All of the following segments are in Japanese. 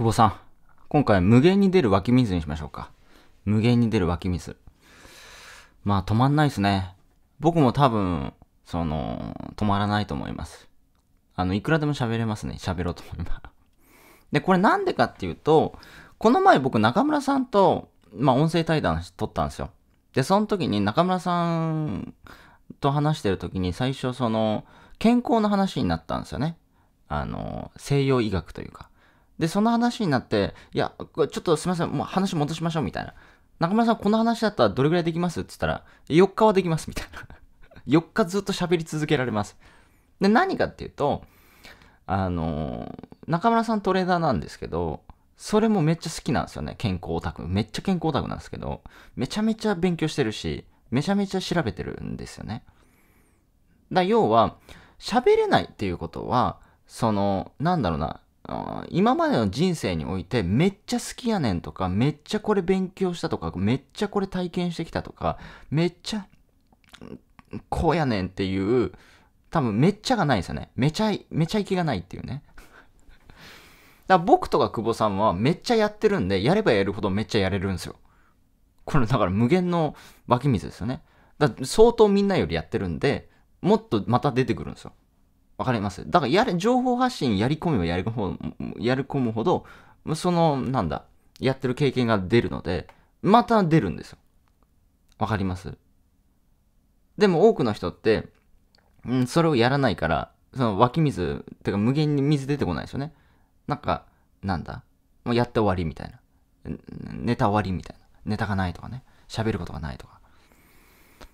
久保さん。今回無限に出る湧き水にしましょうか。無限に出る湧き水。まあ止まんないですね。僕も多分、その、止まらないと思います。あの、いくらでも喋れますね。喋ろうと思えば。で、これなんでかっていうと、この前僕中村さんと、まあ音声対談撮ったんですよ。で、その時に中村さんと話してる時に最初その、健康の話になったんですよね。あの、西洋医学というか。で、その話になって、いや、ちょっとすいません、もう話戻しましょうみたいな。中村さん、この話だったらどれぐらいできますって言ったら、4日はできますみたいな。4 日ずっと喋り続けられます。で、何かっていうと、あの中村さんトレーダーなんですけど、それもめっちゃ好きなんですよね。健康オタク。めっちゃ健康オタクなんですけど、めちゃめちゃ勉強してるし、めちゃめちゃ調べてるんですよね。だ要は、喋れないっていうことは、その、なんだろうな、今までの人生においてめっちゃ好きやねんとかめっちゃこれ勉強したとかめっちゃこれ体験してきたとかめっちゃこうやねんっていう多分めっちゃがないですよねめちゃめちゃ息がないっていうね だから僕とか久保さんはめっちゃやってるんでやればやるほどめっちゃやれるんですよこれだから無限の湧き水ですよねだ相当みんなよりやってるんでもっとまた出てくるんですよわかりますだからやれ、情報発信やり込めばやり込むほやり込むほど、その、なんだ、やってる経験が出るので、また出るんですよ。わかりますでも多くの人って、うん、それをやらないから、その湧き水、てか無限に水出てこないですよね。なんか、なんだ、もうやって終わりみたいな。ネタ終わりみたいな。ネタがないとかね。喋ることがないとか。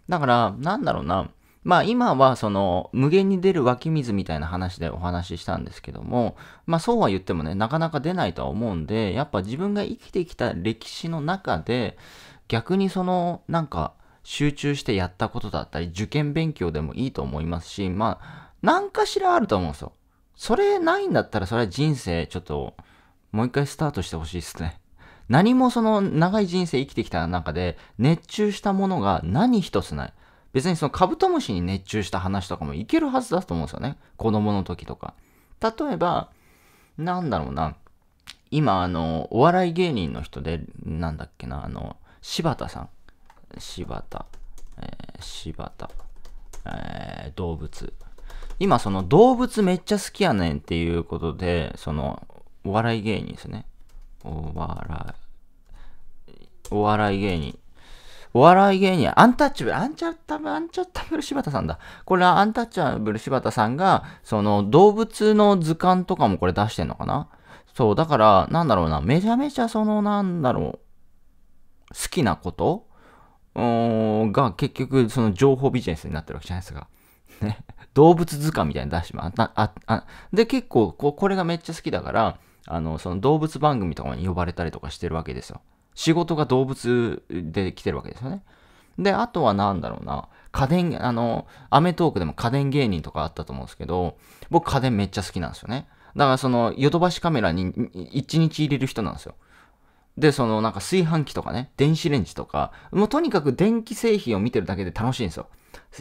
だから、なんだろうな。まあ今はその無限に出る湧き水みたいな話でお話ししたんですけども、まあそうは言ってもね、なかなか出ないとは思うんで、やっぱ自分が生きてきた歴史の中で、逆にそのなんか集中してやったことだったり、受験勉強でもいいと思いますし、まあ何かしらあると思うんですよ。それないんだったらそれは人生ちょっともう一回スタートしてほしいですね。何もその長い人生生きてきた中で熱中したものが何一つない。別にそのカブトムシに熱中した話とかもいけるはずだと思うんですよね。子供の時とか。例えば、なんだろうな。今、あの、お笑い芸人の人で、なんだっけな、あの、柴田さん。柴田。えー、柴田。えー、動物。今、その動物めっちゃ好きやねんっていうことで、その、お笑い芸人ですね。お笑い、お笑い芸人。お笑い芸人、アンタッチャブル、アンチャッタブル、アンチャッタブル柴田さんだ。これはアンタッチャブル柴田さんが、その動物の図鑑とかもこれ出してんのかなそう、だから、なんだろうな、めちゃめちゃその、なんだろう、好きなことが結局、その情報ビジネスになってるわけじゃないですか。ね、動物図鑑みたいに出してます。ああで、結構こ、これがめっちゃ好きだから、あの、その動物番組とかに呼ばれたりとかしてるわけですよ。仕事が動物で来てるわけですよね。で、あとは何だろうな。家電、あの、アメトークでも家電芸人とかあったと思うんですけど、僕家電めっちゃ好きなんですよね。だからその、ヨドバシカメラに1日入れる人なんですよ。で、そのなんか炊飯器とかね、電子レンジとか、もうとにかく電気製品を見てるだけで楽しいんですよ。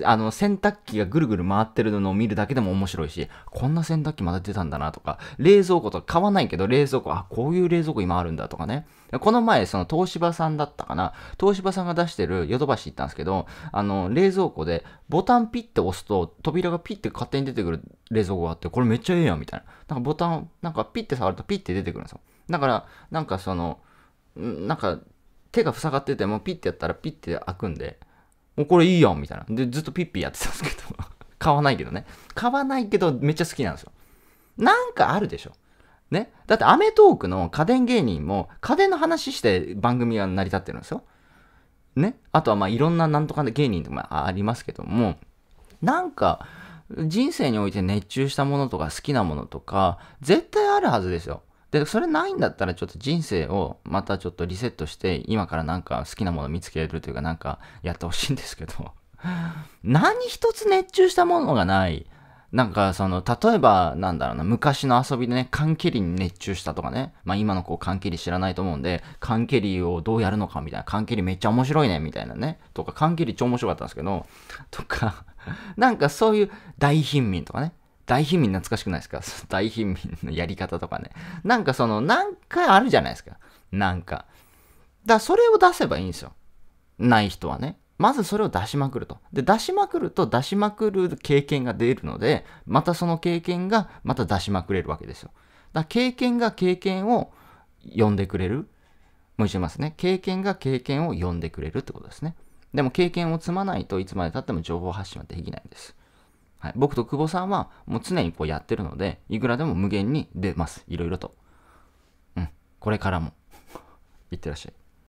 あの、洗濯機がぐるぐる回ってるのを見るだけでも面白いし、こんな洗濯機まだ出たんだなとか、冷蔵庫とか買わないけど、冷蔵庫、あ、こういう冷蔵庫今あるんだとかね。この前、その東芝さんだったかな、東芝さんが出してるヨドバシ行ったんですけど、あの、冷蔵庫でボタンピッて押すと、扉がピッて勝手に出てくる冷蔵庫があって、これめっちゃええやんみたいな。なんかボタン、なんかピッて触るとピッて出てくるんですよ。だから、なんかその、なんか手が塞がっててもピッてやったらピッて開くんで、もうこれいいよみたいな。で、ずっとピッピやってたんですけど、買わないけどね。買わないけどめっちゃ好きなんですよ。なんかあるでしょ。ね。だってアメトークの家電芸人も家電の話して番組は成り立ってるんですよ。ね。あとはまあいろんななんとか芸人とかありますけども、なんか人生において熱中したものとか好きなものとか絶対あるはずですよ。で、それないんだったらちょっと人生をまたちょっとリセットして、今からなんか好きなもの見つけるというかなんかやってほしいんですけど、何一つ熱中したものがない。なんかその、例えば、なんだろうな、昔の遊びでね、缶蹴りに熱中したとかね、まあ今の子缶蹴り知らないと思うんで、缶蹴りをどうやるのかみたいな、缶蹴りめっちゃ面白いね、みたいなね、とか、缶蹴り超面白かったんですけど、とか、なんかそういう大貧民とかね、大貧民懐かしくないですか 大貧民のやり方とかね。なんかその、何回あるじゃないですか。なんか。だからそれを出せばいいんですよ。ない人はね。まずそれを出しまくると。で、出しまくると出しまくる経験が出るので、またその経験がまた出しまくれるわけですよ。だから経験が経験を呼んでくれる。もう一度言いますね。経験が経験を呼んでくれるってことですね。でも経験を積まないといつまでたっても情報発信はできないんです。はい、僕と久保さんはもう常にこうやってるので、いくらでも無限に出ます。いろいろと。うん。これからも。いってらっしゃい。